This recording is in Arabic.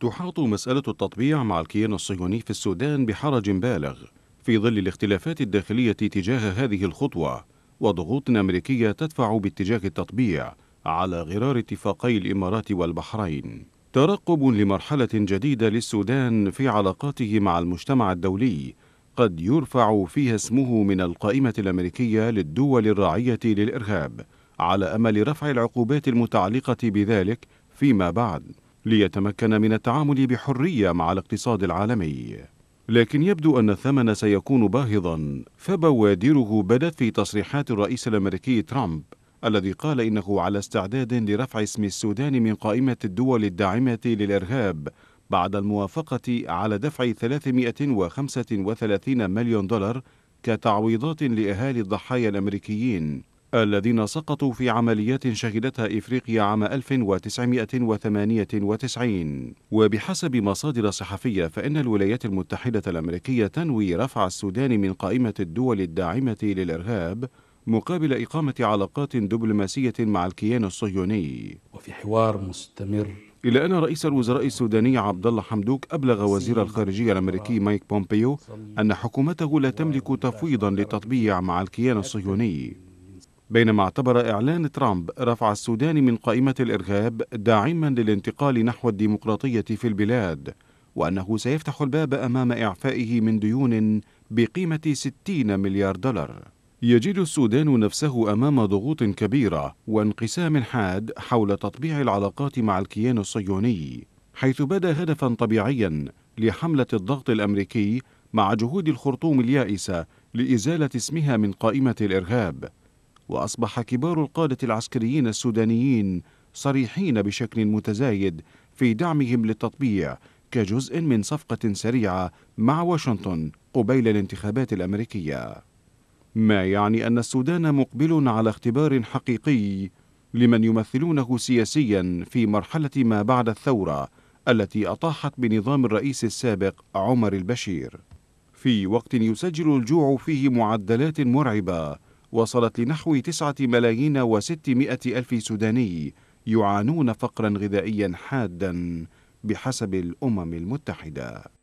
تحاط مسألة التطبيع مع الكيان الصهيوني في السودان بحرج بالغ في ظل الاختلافات الداخلية تجاه هذه الخطوة وضغوط أمريكية تدفع باتجاه التطبيع على غرار اتفاقي الإمارات والبحرين ترقب لمرحلة جديدة للسودان في علاقاته مع المجتمع الدولي قد يرفع فيها اسمه من القائمة الأمريكية للدول الراعية للإرهاب على أمل رفع العقوبات المتعلقة بذلك فيما بعد ليتمكن من التعامل بحرية مع الاقتصاد العالمي لكن يبدو أن الثمن سيكون باهظا فبوادره بدت في تصريحات الرئيس الأمريكي ترامب الذي قال إنه على استعداد لرفع اسم السودان من قائمة الدول الداعمة للإرهاب بعد الموافقة على دفع 335 مليون دولار كتعويضات لأهالي الضحايا الأمريكيين الذين سقطوا في عمليات شهدتها إفريقيا عام 1998 وبحسب مصادر صحفية فإن الولايات المتحدة الأمريكية تنوي رفع السودان من قائمة الدول الداعمة للإرهاب مقابل إقامة علاقات دبلوماسية مع الكيان الصهيوني وفي حوار مستمر إلى أن رئيس الوزراء السوداني عبد الله حمدوك أبلغ وزير الخارجية الأمريكي مايك بومبيو أن حكومته لا تملك تفويضا للتطبيع مع الكيان الصهيوني بينما اعتبر إعلان ترامب رفع السودان من قائمة الإرهاب داعما للانتقال نحو الديمقراطية في البلاد وأنه سيفتح الباب أمام إعفائه من ديون بقيمة 60 مليار دولار يجد السودان نفسه أمام ضغوط كبيرة وانقسام حاد حول تطبيع العلاقات مع الكيان الصهيوني حيث بدا هدفا طبيعيا لحملة الضغط الأمريكي مع جهود الخرطوم اليائسة لإزالة اسمها من قائمة الإرهاب وأصبح كبار القادة العسكريين السودانيين صريحين بشكل متزايد في دعمهم للتطبيع كجزء من صفقة سريعة مع واشنطن قبيل الانتخابات الأمريكية ما يعني أن السودان مقبل على اختبار حقيقي لمن يمثلونه سياسيا في مرحلة ما بعد الثورة التي أطاحت بنظام الرئيس السابق عمر البشير في وقت يسجل الجوع فيه معدلات مرعبة وصلت لنحو تسعة ملايين وستمائة ألف سوداني يعانون فقرا غذائيا حادا بحسب الأمم المتحدة